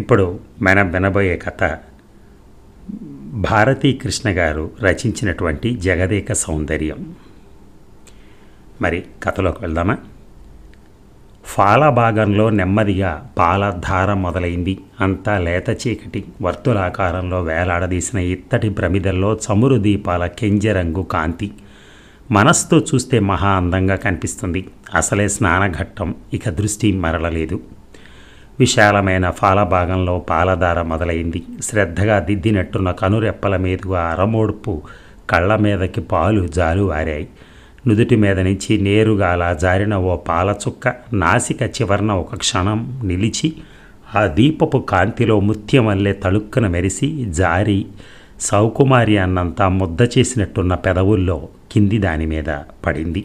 ఇప్పుడు మనం వినబోయే కథ భారతీ కృష్ణ గారు రచించినటువంటి జగదేక సౌందర్యం మరి కథలోకి వెళ్దామా భాగంలో నెమ్మదిగా పాలధార మొదలైంది అంతా లేత చీకటి వర్తులాకారంలో వేలాడదీసిన ఇత్తటి ప్రమిదల్లో చమురు దీపాల కెంజరంగు కాంతి మనస్తో చూస్తే మహా అందంగా కనిపిస్తుంది అసలే స్నానఘట్టం ఇక దృష్టి మరలలేదు విశాలమైన ఫాలభాగంలో పాలధార మొదలైంది శ్రద్ధగా దిద్దినట్టున్న కనురెప్పల మీదుగా అరమోడ్పు కళ్ళ మీదకి పాలు జాలువారాయి నుదుటి మీద నుంచి నేరుగా అలా జారిన ఓ పాలచుక్క నాసిక చివరన ఒక క్షణం నిలిచి ఆ దీపపు కాంతిలో వల్లే తళుక్కున మెరిసి జారి సౌకుమారి అన్నంతా ముద్ద చేసినట్టున్న పెదవుల్లో కింది దానిమీద పడింది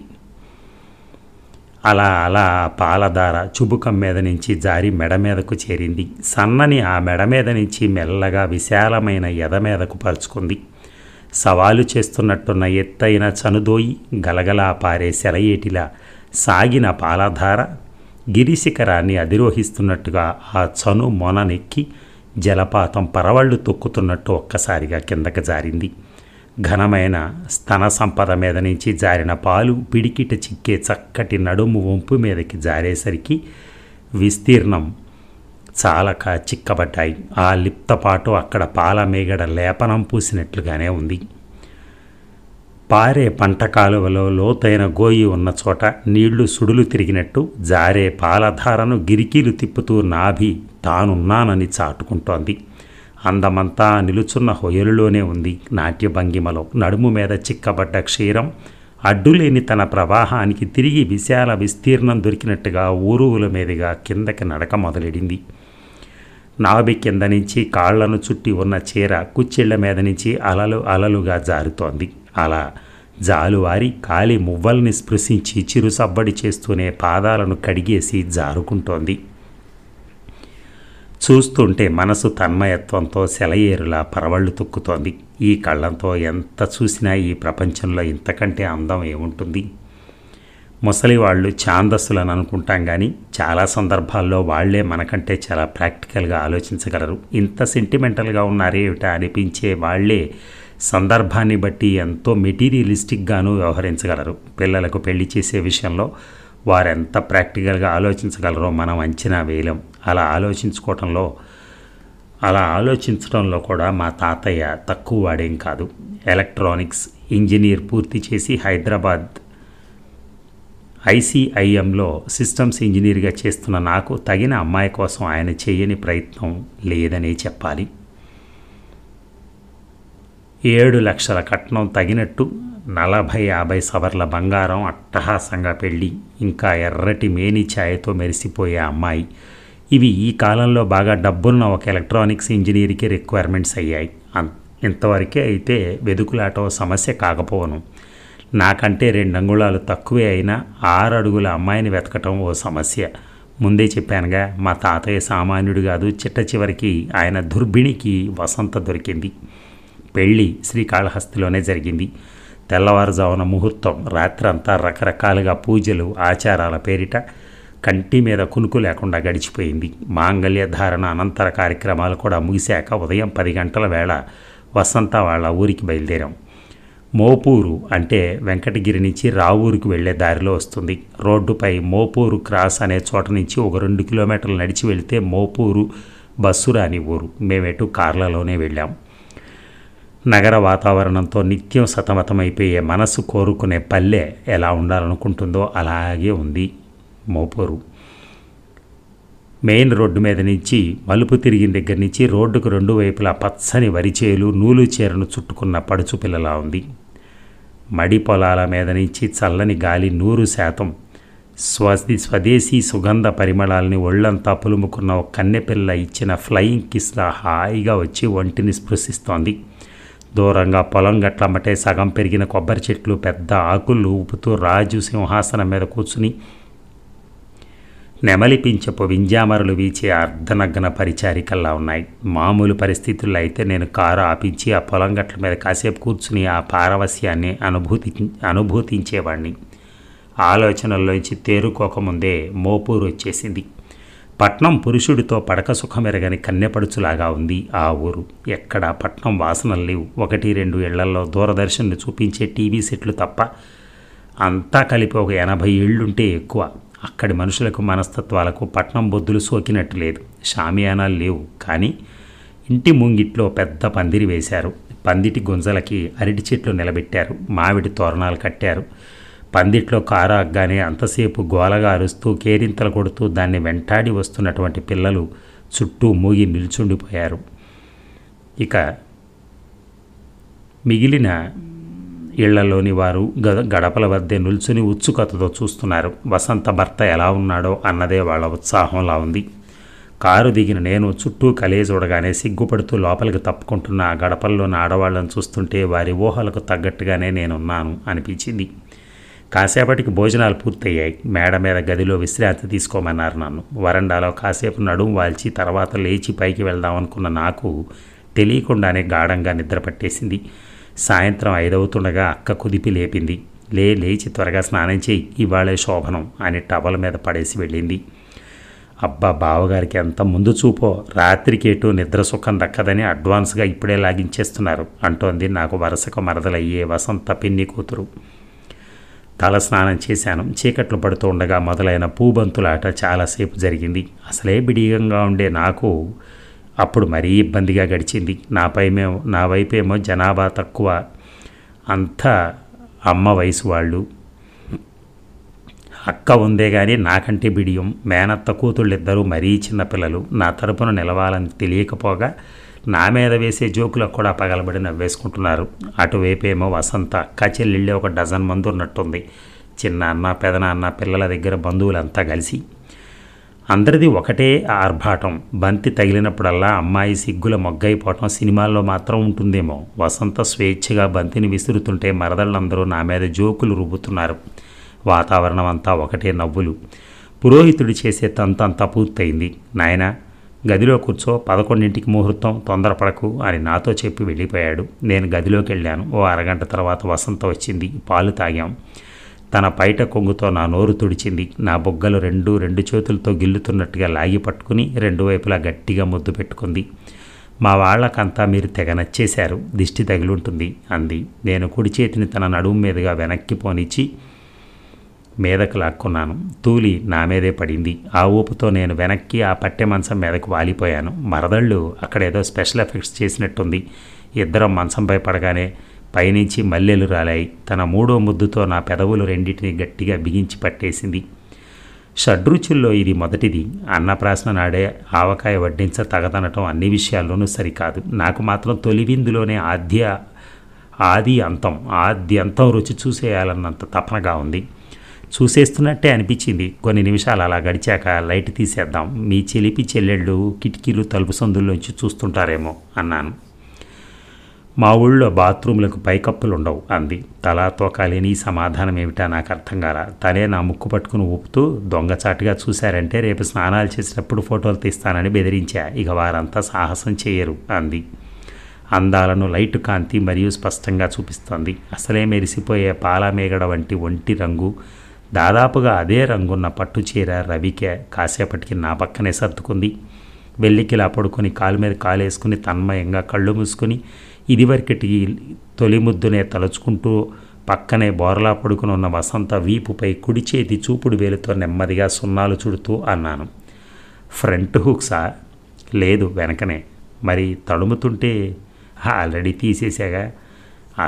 అలా అలా పాలధార చుబుకం మీద నుంచి జారి మెడ మీదకు చేరింది సన్నని ఆ మెడ మీద నుంచి మెల్లగా విశాలమైన ఎద మీదకు పరుచుకుంది సవాలు చేస్తున్నట్టున్న ఎత్తైన చనుదోయి గలగలా పారే సెలయేటిలా సాగిన పాలధార గిరిశిఖరాన్ని అధిరోహిస్తున్నట్టుగా ఆ చను మొన నెక్కి జలపాతం పరవళ్ళు తొక్కుతున్నట్టు ఒక్కసారిగా కిందకు జారింది ఘనమైన స్తన సంపద మీద నుంచి జారిన పాలు పిడికిట చిక్కే చక్కటి నడుము వంపు మీదకి జారేసరికి విస్తీర్ణం చాలక చిక్కబడ్డాయి ఆ లిప్తపాటు అక్కడ పాల మేగడ లేపనం పూసినట్లుగానే ఉంది పారే పంట కాలువలో లోతైన గోయి ఉన్న చోట నీళ్లు సుడులు తిరిగినట్టు జారే పాలధారను గిరికీలు తిప్పుతూ నాభి తానున్నానని చాటుకుంటోంది అందమంతా నిలుచున్న హొయలులోనే ఉంది నాట్య భంగిమలో నడుము మీద చిక్కబడ్డ క్షీరం అడ్డులేని తన ప్రవాహానికి తిరిగి విశాల విస్తీర్ణం దొరికినట్టుగా ఊరువుల మీదుగా కిందకి నడక మొదలెడింది నాభి కింద నుంచి కాళ్లను చుట్టి ఉన్న చీర కుచ్చిళ్ల మీద నుంచి అలలు అలలుగా జారుతోంది అలా జాలువారి కాలి మువ్వల్ని స్పృశించి చిరుసబ్బడి చేస్తూనే పాదాలను కడిగేసి జారుకుంటోంది చూస్తుంటే మనసు తన్మయత్వంతో సెలయేరులా పరవళ్ళు తొక్కుతోంది ఈ కళ్ళంతో ఎంత చూసినా ఈ ప్రపంచంలో ఇంతకంటే అందం ఏముంటుంది ముసలి వాళ్ళు ఛాందస్సులను అనుకుంటాం కానీ చాలా సందర్భాల్లో వాళ్లే మనకంటే చాలా ప్రాక్టికల్గా ఆలోచించగలరు ఇంత సెంటిమెంటల్గా ఉన్నారేమిటా అనిపించే వాళ్లే సందర్భాన్ని బట్టి ఎంతో మెటీరియలిస్టిక్గాను వ్యవహరించగలరు పిల్లలకు పెళ్లి చేసే విషయంలో వారెంత ప్రాక్టికల్గా ఆలోచించగలరో మనం అంచనా వేయలేం అలా ఆలోచించుకోవటంలో అలా ఆలోచించడంలో కూడా మా తాతయ్య తక్కువ వాడేం కాదు ఎలక్ట్రానిక్స్ ఇంజనీర్ పూర్తి చేసి హైదరాబాద్ ఐసీఐఎంలో సిస్టమ్స్ ఇంజనీర్గా చేస్తున్న నాకు తగిన అమ్మాయి కోసం ఆయన చేయని ప్రయత్నం లేదనే చెప్పాలి ఏడు లక్షల కట్నం తగినట్టు నలభై యాభై సవర్ల బంగారం అట్టహాసంగా పెళ్ళి ఇంకా ఎర్రటి మేని ఛాయతో మెరిసిపోయే అమ్మాయి ఇవి ఈ కాలంలో బాగా డబ్బున్న ఒక ఎలక్ట్రానిక్స్ ఇంజనీర్కి రిక్వైర్మెంట్స్ అయ్యాయి ఇంతవరకే అయితే వెదుకులాట సమస్య కాకపోను నాకంటే రెండు అంగుళాలు తక్కువే అయినా ఆరు అడుగుల అమ్మాయిని వెతకటం ఓ సమస్య ముందే చెప్పానుగా మా తాతయ్య సామాన్యుడు కాదు చిట్ట చివరికి ఆయన దుర్భిణికి వసంత దొరికింది పెళ్ళి శ్రీకాళహస్తిలోనే జరిగింది తెల్లవారుజామున ముహూర్తం రాత్రంతా రకరకాలుగా పూజలు ఆచారాల పేరిట కంటి మీద కునుకు లేకుండా గడిచిపోయింది మాంగళ్య ధారణ అనంతర కార్యక్రమాలు కూడా ముగిశాక ఉదయం పది గంటల వేళ వసంత వాళ్ళ ఊరికి బయలుదేరాం మోపూరు అంటే వెంకటగిరి నుంచి రావూరుకు వెళ్లే దారిలో వస్తుంది రోడ్డుపై మోపూరు క్రాస్ అనే చోట నుంచి ఒక రెండు కిలోమీటర్లు నడిచి వెళితే మోపూరు బస్సు రాని ఊరు మేమెటు కార్లలోనే వెళ్ళాం నగర వాతావరణంతో నిత్యం సతమతమైపోయే మనసు కోరుకునే పల్లె ఎలా ఉండాలనుకుంటుందో అలాగే ఉంది మోపూరు మెయిన్ రోడ్డు మీద నుంచి మలుపు తిరిగిన దగ్గర నుంచి రోడ్డుకు రెండు వైపులా పచ్చని వరిచేలు నూలు చీరను చుట్టుకున్న పడుచు పిల్లలా ఉంది మడి పొలాల మీద నుంచి చల్లని గాలి నూరు శాతం స్వది స్వదేశీ సుగంధ పరిమళాలని ఒళ్ళంతా పులుముకున్న ఒక కన్నెపిల్ల ఇచ్చిన ఫ్లయింగ్ కిస్లా హాయిగా వచ్చి ఒంటిని స్పృశిస్తోంది దూరంగా పొలం గట్లమ్మటే సగం పెరిగిన కొబ్బరి చెట్లు పెద్ద ఆకులు ఊపుతూ రాజు సింహాసనం మీద కూర్చుని నెమలిపించపు వింజామరలు వీచే అర్ధనగ్న పరిచారికల్లా ఉన్నాయి మామూలు పరిస్థితుల్లో అయితే నేను కారు ఆపించి ఆ పొలం గట్ల మీద కాసేపు కూర్చుని ఆ పారవస్యాన్ని అనుభూతి అనుభూతించేవాడిని ఆలోచనల్లోంచి తేరుకోకముందే మోపూరు వచ్చేసింది పట్నం పురుషుడితో పడక సుఖమెరగని కన్నెపడుచులాగా ఉంది ఆ ఊరు ఎక్కడ పట్నం వాసనలు లేవు ఒకటి రెండు ఇళ్లల్లో దూరదర్శన్ను చూపించే టీవీ సెట్లు తప్ప అంతా కలిపి ఒక ఎనభై ఏళ్ళుంటే ఎక్కువ అక్కడి మనుషులకు మనస్తత్వాలకు పట్నం బొద్దులు సోకినట్టు లేదు షామియానాలు లేవు కానీ ఇంటి ముంగిట్లో పెద్ద పందిరి వేశారు పందిటి గుంజలకి అరటి చెట్లు నిలబెట్టారు మామిడి తోరణాలు కట్టారు పందిట్లో కారు అంతసేపు గోలగా అరుస్తూ కేరింతలు కొడుతూ దాన్ని వెంటాడి వస్తున్నటువంటి పిల్లలు చుట్టూ మూగి నిల్చుండిపోయారు ఇక మిగిలిన ఇళ్లలోని వారు గడపల వద్దే నిల్చుని ఉత్సుకతతో చూస్తున్నారు వసంత భర్త ఎలా ఉన్నాడో అన్నదే వాళ్ళ ఉత్సాహంలా ఉంది కారు దిగిన నేను చుట్టూ కలే చూడగానే సిగ్గుపడుతూ లోపలికి తప్పుకుంటున్న ఆ గడపల్లోని ఆడవాళ్ళని చూస్తుంటే వారి ఊహలకు తగ్గట్టుగానే నేనున్నాను అనిపించింది కాసేపటికి భోజనాలు పూర్తయ్యాయి మేడ మీద గదిలో విశ్రాంతి తీసుకోమన్నారు నన్ను వరండాలో కాసేపు నడుము వాల్చి తర్వాత లేచి పైకి వెళ్దాం అనుకున్న నాకు తెలియకుండానే గాఢంగా నిద్ర పట్టేసింది సాయంత్రం ఐదవుతుండగా అక్క కుదిపి లేపింది లే లేచి త్వరగా స్నానం చేయి ఇవాళే శోభనం అని టవల మీద పడేసి వెళ్ళింది అబ్బా బావగారికి ఎంత ముందు చూపో రాత్రికి ఎటు నిద్ర సుఖం దక్కదని అడ్వాన్స్గా ఇప్పుడే లాగించేస్తున్నారు అంటోంది నాకు వరుసకు మరదలయ్యే వసంత పిన్ని కూతురు తలస్నానం చేశాను చీకట్లు పడుతూ ఉండగా మొదలైన పూబంతులాట చాలాసేపు జరిగింది అసలే బిడియంగా ఉండే నాకు అప్పుడు మరీ ఇబ్బందిగా గడిచింది నాపైమే నా వైపేమో జనాభా తక్కువ అంతా అమ్మ వయసు వాళ్ళు అక్క ఉందే కానీ నాకంటే బిడియం మేనత్త కూతుళ్ళిద్దరూ మరీ చిన్నపిల్లలు నా తరపున నిలవాలని తెలియకపోగా నా మీద వేసే జోకులకు కూడా పగలబడి నవ్వేసుకుంటున్నారు అటువైపేమో వసంత కచెల్లిళ్ళే ఒక డజన్ మంది ఉన్నట్టుంది చిన్న అన్న పెదనాన్న పిల్లల దగ్గర బంధువులంతా కలిసి అందరిది ఒకటే ఆర్భాటం బంతి తగిలినప్పుడల్లా అమ్మాయి సిగ్గుల మొగ్గైపోవటం సినిమాల్లో మాత్రం ఉంటుందేమో వసంత స్వేచ్ఛగా బంతిని విసురుతుంటే మరదళ్ళందరూ నా మీద జోకులు రుబ్బుతున్నారు వాతావరణం అంతా ఒకటే నవ్వులు పురోహితుడు చేసే తంతంతా పూర్తయింది నాయనా గదిలో కూర్చో పదకొండింటికి ముహూర్తం తొందరపడకు అని నాతో చెప్పి వెళ్ళిపోయాడు నేను గదిలోకి వెళ్ళాను ఓ అరగంట తర్వాత వసంత వచ్చింది పాలు తాగాం తన పైట కొంగుతో నా నోరు తుడిచింది నా బొగ్గలు రెండు రెండు చేతులతో గిల్లుతున్నట్టుగా లాగి పట్టుకుని రెండు వైపులా గట్టిగా ముద్దు పెట్టుకుంది మా వాళ్ళకంతా మీరు తెగ నచ్చేశారు దిష్టి తగిలుంటుంది అంది నేను కుడి చేతిని తన నడుము మీదుగా వెనక్కి పోనిచ్చి మీదకు లాక్కున్నాను తూలి నా మీదే పడింది ఆ ఊపుతో నేను వెనక్కి ఆ పట్టె మంచం మీదకు వాలిపోయాను మరదళ్ళు అక్కడేదో స్పెషల్ ఎఫెక్ట్స్ చేసినట్టుంది ఇద్దరం మంచంపై పడగానే పైనుంచి మల్లెలు రాలాయి తన మూడో ముద్దుతో నా పెదవులు రెండింటిని గట్టిగా బిగించి పట్టేసింది షడ్రుచుల్లో ఇది మొదటిది అన్నప్రాసన నాడే ఆవకాయ వడ్డించ తగదనటం అన్ని విషయాల్లోనూ సరికాదు నాకు మాత్రం తొలి విందులోనే ఆద్య ఆది అంతం ఆద్యంతం రుచి చూసేయాలన్నంత తపనగా ఉంది చూసేస్తున్నట్టే అనిపించింది కొన్ని నిమిషాలు అలా గడిచాక లైట్ తీసేద్దాం మీ చెలిపి చెల్లెళ్ళు కిటికీలు తలుపు సందుల్లోంచి చూస్తుంటారేమో అన్నాను మా ఊళ్ళో బాత్రూంలకు పైకప్పులు ఉండవు అంది తలా తోకాలేని సమాధానం ఏమిటా నాకు అర్థం కాల తనే నా ముక్కు పట్టుకుని ఊపుతూ దొంగచాటుగా చూశారంటే రేపు స్నానాలు చేసినప్పుడు ఫోటోలు తీస్తానని బెదిరించా ఇక వారంతా సాహసం చేయరు అంది అందాలను లైట్ కాంతి మరియు స్పష్టంగా చూపిస్తోంది అసలే మెరిసిపోయే పాలమేగడ వంటి ఒంటి రంగు దాదాపుగా అదే రంగున్న పట్టుచీర రవికే కాసేపటికి నా పక్కనే సర్దుకుంది వెల్లికిలా పడుకొని కాలు మీద కాలేసుకుని తన్మయంగా కళ్ళు మూసుకుని ఇదివరకటి తొలి ముద్దునే తలుచుకుంటూ పక్కనే బోర్లా పడుకుని ఉన్న వసంత వీపుపై కుడి చేతి చూపుడు వేలుతో నెమ్మదిగా సున్నాలు చుడుతూ అన్నాను ఫ్రంట్ హుక్సా లేదు వెనకనే మరి తడుముతుంటే ఆల్రెడీ తీసేసాగా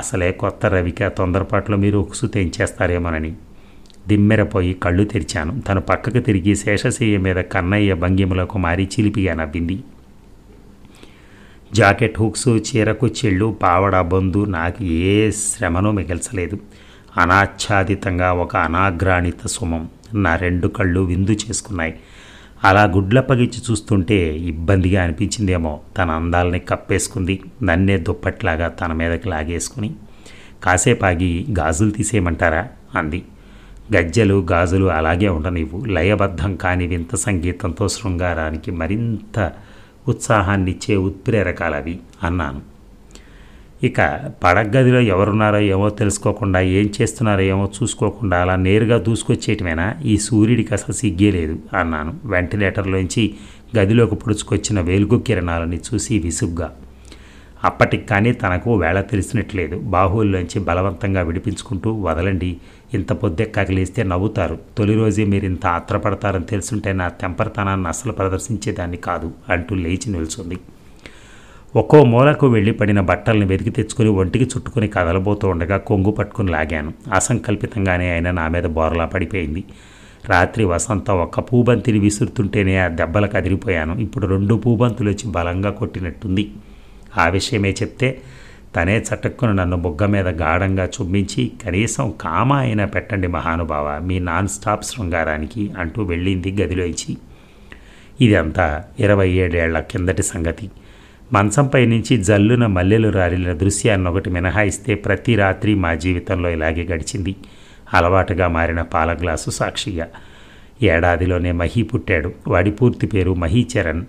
అసలే కొత్త రవిక తొందరపాట్లో మీరు ఉక్సు తెంచేస్తారేమోనని దిమ్మెరపోయి కళ్ళు తెరిచాను తను పక్కకు తిరిగి శేషశయ్య మీద కన్నయ్య భంగిములకు మారి చిలిపిగా నవ్వింది జాకెట్ హుక్స్ చీరకు చెళ్ళు పావడ బొందు నాకు ఏ శ్రమను మిగల్చలేదు అనాచ్ఛాదితంగా ఒక అనాగ్రాణిత సుమం నా రెండు కళ్ళు విందు చేసుకున్నాయి అలా గుడ్ల పగిచి చూస్తుంటే ఇబ్బందిగా అనిపించిందేమో తన అందాలని కప్పేసుకుంది నన్నే దుప్పట్లాగా తన మీదకి లాగేసుకుని కాసేపాగి గాజులు తీసేయమంటారా అంది గజ్జెలు గాజులు అలాగే ఉండనివ్వు లయబద్ధం కాని వింత సంగీతంతో శృంగారానికి మరింత ఉత్సాహాన్నిచ్చే ఉత్ప్రేరకాలవి అన్నాను ఇక పడగదిలో ఎవరున్నారో ఏమో తెలుసుకోకుండా ఏం చేస్తున్నారో ఏమో చూసుకోకుండా అలా నేరుగా దూసుకొచ్చేయటమేనా ఈ సూర్యుడికి అసలు సిగ్గే లేదు అన్నాను వెంటిలేటర్లోంచి గదిలోకి పొడుచుకొచ్చిన వెలుగు కిరణాలని చూసి విసుగ్గా అప్పటికి కానీ తనకు వేళ తెలిసినట్లేదు బాహువుల్లోంచి బలవంతంగా విడిపించుకుంటూ వదలండి ఇంత పొద్దే కగిలిస్తే నవ్వుతారు తొలి రోజే మీరు ఇంత ఆత్రపడతారని తెలుసుంటే నా తెంపరతనాన్ని అసలు ప్రదర్శించేదాన్ని కాదు అంటూ లేచి నిల్చుంది ఒక్కో మూలకు వెళ్ళి పడిన బట్టల్ని వెతికి తెచ్చుకుని ఒంటికి చుట్టుకుని కదలబోతూ ఉండగా కొంగు పట్టుకుని లాగాను అసంకల్పితంగానే ఆయన నా మీద బోరలా పడిపోయింది రాత్రి వసంత ఒక్క పూబంతిని విసురుతుంటేనే ఆ దెబ్బలకు అదిరిపోయాను ఇప్పుడు రెండు పూబంతులు వచ్చి బలంగా కొట్టినట్టుంది ఆ విషయమే చెప్తే తనే చటుక్కును నన్ను బుగ్గ మీద గాఢంగా చుమ్మించి కనీసం కామ అయినా పెట్టండి మహానుభావ మీ నాన్ స్టాప్ శృంగారానికి అంటూ వెళ్ళింది గదిలో ఇచ్చి ఇదంతా ఇరవై ఏడేళ్ల కిందటి సంగతి మంచంపై నుంచి జల్లున మల్లెలు రాలిన ఒకటి మినహాయిస్తే ప్రతి రాత్రి మా జీవితంలో ఇలాగే గడిచింది అలవాటుగా మారిన పాల గ్లాసు సాక్షిగా ఏడాదిలోనే మహి పుట్టాడు వాడి పూర్తి పేరు మహీచరణ్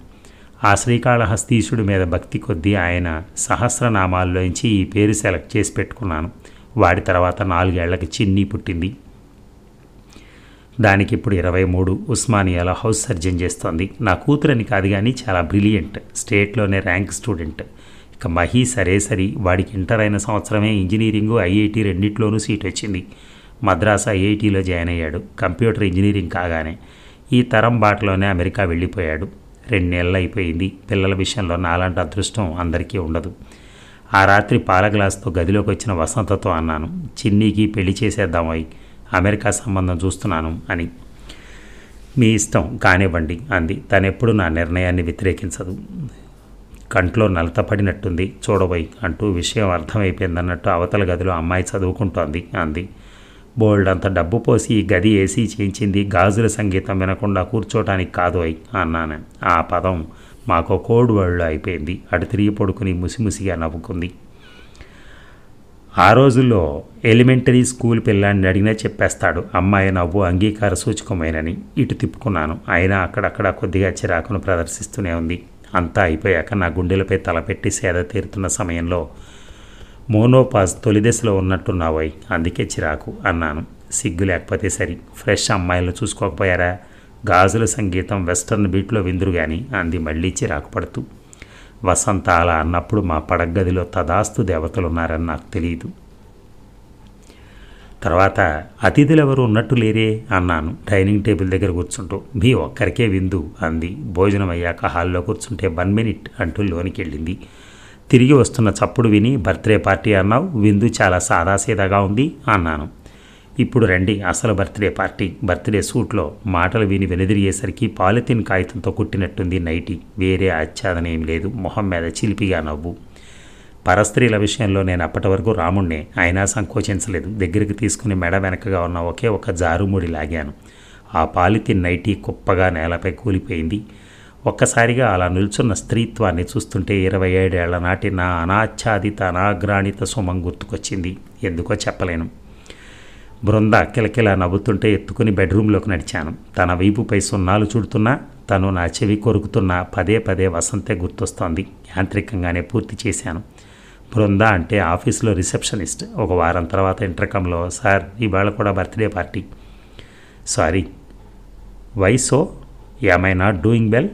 ఆ శ్రీకాళహస్తీశుడి మీద భక్తి కొద్దీ ఆయన సహస్రనామాల్లోంచి ఈ పేరు సెలెక్ట్ చేసి పెట్టుకున్నాను వాడి తర్వాత నాలుగేళ్లకి చిన్ని పుట్టింది దానికి ఇప్పుడు ఇరవై మూడు ఉస్మానియాలో హౌస్ సర్జన్ చేస్తోంది నా కూతురని కాదు కానీ చాలా బ్రిలియంట్ స్టేట్లోనే ర్యాంక్ స్టూడెంట్ ఇక మహీ సరే సరి వాడికి ఇంటర్ అయిన సంవత్సరమే ఇంజనీరింగు ఐఐటి రెండింటిలోనూ సీట్ వచ్చింది మద్రాస్ ఐఐటిలో జాయిన్ అయ్యాడు కంప్యూటర్ ఇంజనీరింగ్ కాగానే ఈ తరం బాటలోనే అమెరికా వెళ్ళిపోయాడు రెండేళ్ళు అయిపోయింది పిల్లల విషయంలో నాలాంటి అదృష్టం అందరికీ ఉండదు ఆ రాత్రి పాల గ్లాస్తో గదిలోకి వచ్చిన వసంతతో అన్నాను చిన్నీకి పెళ్లి చేసేద్దామై అమెరికా సంబంధం చూస్తున్నాను అని మీ ఇష్టం కానివ్వండి అంది తనెప్పుడు నా నిర్ణయాన్ని వ్యతిరేకించదు కంట్లో నలతపడినట్టుంది చూడబోయి అంటూ విషయం అర్థమైపోయిందన్నట్టు అవతల గదిలో అమ్మాయి చదువుకుంటోంది అంది బోల్డ్ అంత డబ్బు పోసి గది ఏసీ చేయించింది గాజుల సంగీతం వినకుండా కూర్చోటానికి కాదు అన్నాను ఆ పదం మాకు కోడ్ వరల్డ్ అయిపోయింది అటు తిరిగి పడుకుని ముసిముసిగా నవ్వుకుంది ఆ రోజుల్లో ఎలిమెంటరీ స్కూల్ పిల్లాన్ని అడిగినా చెప్పేస్తాడు అమ్మాయి నవ్వు అంగీకార సూచకమైనని ఇటు తిప్పుకున్నాను అయినా అక్కడక్కడ కొద్దిగా చిరాకును ప్రదర్శిస్తూనే ఉంది అంతా అయిపోయాక నా గుండెలపై తలపెట్టి సేద తీరుతున్న సమయంలో మోనోపాజ్ తొలిదశలో ఉన్నట్టున్నావోయ్ అందుకే చిరాకు అన్నాను సిగ్గు లేకపోతే సరి ఫ్రెష్ అమ్మాయిలను చూసుకోకపోయారా గాజుల సంగీతం వెస్టర్న్ బీట్లో విందురు గాని అంది మళ్ళీ చిరాకు పడుతూ వసంత అలా అన్నప్పుడు మా పడగదిలో తదాస్తు దేవతలున్నారని నాకు తెలియదు తర్వాత అతిథులెవరు ఉన్నట్టు లేరే అన్నాను డైనింగ్ టేబుల్ దగ్గర కూర్చుంటూ మీ ఒక్కరికే విందు అంది భోజనం అయ్యాక హాల్లో కూర్చుంటే వన్ మినిట్ అంటూ లోనికి వెళ్ళింది తిరిగి వస్తున్న చప్పుడు విని బర్త్డే పార్టీ అన్నావు విందు చాలా సాదాసీదాగా ఉంది అన్నాను ఇప్పుడు రండి అసలు బర్త్డే పార్టీ బర్త్డే సూట్లో మాటలు విని వెనుదిరిగేసరికి పాలిథిన్ కాగితంతో కుట్టినట్టుంది నైటీ వేరే ఆచ్ఛాదన ఏం లేదు మొహం మీద చిలిపిగా నవ్వు పరస్త్రీల విషయంలో నేను అప్పటి వరకు రాముణ్ణే అయినా సంకోచించలేదు దగ్గరికి తీసుకుని మెడ వెనకగా ఉన్న ఒకే ఒక జారుముడి లాగాను ఆ పాలిథిన్ నైటీ కుప్పగా నేలపై కూలిపోయింది ఒక్కసారిగా అలా నిల్చున్న స్త్రీత్వాన్ని చూస్తుంటే ఇరవై ఏడేళ్ల నాటి నా అనాచ్ఛాదిత అనాగ్రాణిత సుమం గుర్తుకొచ్చింది ఎందుకో చెప్పలేను బృంద కిలకిల నవ్వుతుంటే ఎత్తుకుని బెడ్రూమ్లోకి నడిచాను తన వీపుపై సున్నాలు చూడుతున్నా తను నా చెవి కొరుకుతున్న పదే పదే వసంతే గుర్తొస్తోంది యాంత్రికంగానే పూర్తి చేశాను బృంద అంటే ఆఫీస్లో రిసెప్షనిస్ట్ ఒక వారం తర్వాత ఇంటర్కంలో సార్ ఇవాళ కూడా birthday party sorry why so am I not doing well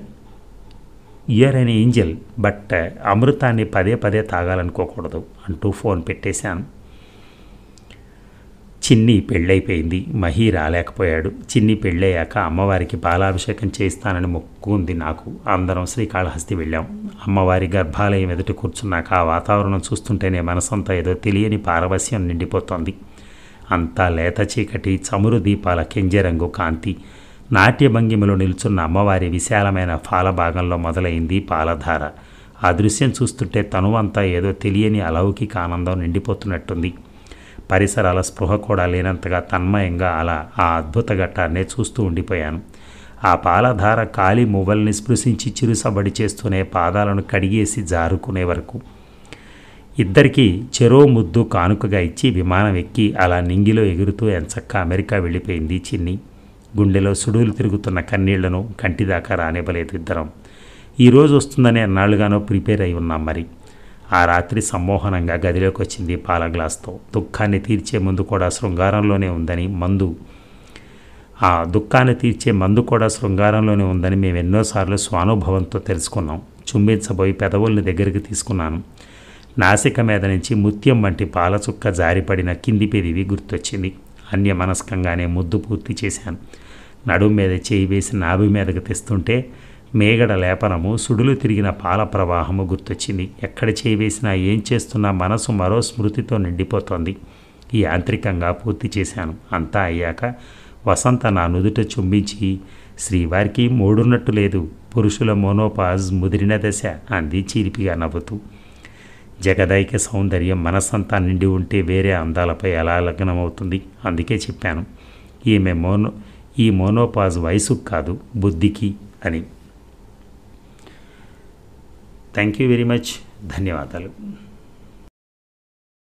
year అని ఏంజల్ బట్ అమృతాన్ని పదే పదే తాగాలనుకోకూడదు అంటూ ఫోన్ పెట్టేశాను చిన్ని పెళ్ళైపోయింది మహి రాలేకపోయాడు చిన్ని పెళ్ళయ్యాక అమ్మవారికి బాలాభిషేకం చేస్తానని మొక్కుంది నాకు అందరం శ్రీకాళహస్తి వెళ్ళాం అమ్మవారి గర్భాలయం ఎదుట కూర్చున్నాక ఆ వాతావరణం చూస్తుంటేనే మనసంతా ఏదో తెలియని పారవస్యం నిండిపోతోంది అంతా లేత చీకటి చమురు దీపాల కెంజరంగు కాంతి నాట్య భంగిమలో నిల్చున్న అమ్మవారి విశాలమైన ఫాలభాగంలో మొదలైంది పాలధార ఆ దృశ్యం చూస్తుంటే తనువంతా ఏదో తెలియని అలౌకిక ఆనందం నిండిపోతున్నట్టుంది పరిసరాల స్పృహ కూడా లేనంతగా తన్మయంగా అలా ఆ అద్భుత ఘట్టాన్నే చూస్తూ ఉండిపోయాను ఆ పాలధార కాలి మువ్వల్ని స్పృశించి చిరుసబడి చేస్తూనే పాదాలను కడిగేసి జారుకునే వరకు ఇద్దరికీ చెరో ముద్దు కానుకగా ఇచ్చి విమానం ఎక్కి అలా నింగిలో ఎగురుతూ ఎంచక్క అమెరికా వెళ్ళిపోయింది చిన్ని గుండెలో సుడువులు తిరుగుతున్న కన్నీళ్లను కంటిదాకా రానివ్వలేదు ఇద్దరం ఈరోజు వస్తుందని అన్నాళ్ళుగానో ప్రిపేర్ అయి ఉన్నాం మరి ఆ రాత్రి సమ్మోహనంగా గదిలోకి వచ్చింది పాల గ్లాస్తో దుఃఖాన్ని తీర్చే ముందు కూడా శృంగారంలోనే ఉందని మందు ఆ దుఃఖాన్ని తీర్చే మందు కూడా శృంగారంలోనే ఉందని మేము ఎన్నోసార్లు స్వానుభవంతో తెలుసుకున్నాం చుంబించబోయి పెదవుల్ని దగ్గరికి తీసుకున్నాను నాసిక మీద నుంచి ముత్యం వంటి పాలచుక్క జారిపడిన కింది పెదివి గుర్తొచ్చింది అన్యమనస్కంగానే ముద్దు పూర్తి చేశాను నడుము మీద చేయి వేసి నాభి మీదకు తెస్తుంటే మేగడ లేపనము సుడులు తిరిగిన పాల ప్రవాహము గుర్తొచ్చింది ఎక్కడ చేయి వేసినా ఏం చేస్తున్నా మనసు మరో స్మృతితో నిండిపోతోంది యాంత్రికంగా పూర్తి చేశాను అంతా అయ్యాక వసంత నా నుదుట చుంబించి శ్రీవారికి మూడున్నట్టు లేదు పురుషుల మోనోపాజ్ ముదిరిన దశ అంది చిరిపిగా నవ్వుతూ జగదైక సౌందర్యం మనసంతా నిండి ఉంటే వేరే అందాలపై ఎలా లగ్నమవుతుంది అందుకే చెప్పాను ఈమె మోనో ఈ మోనోపాజ్ వయసుకు కాదు బుద్ధికి అని థ్యాంక్ యూ వెరీ మచ్ ధన్యవాదాలు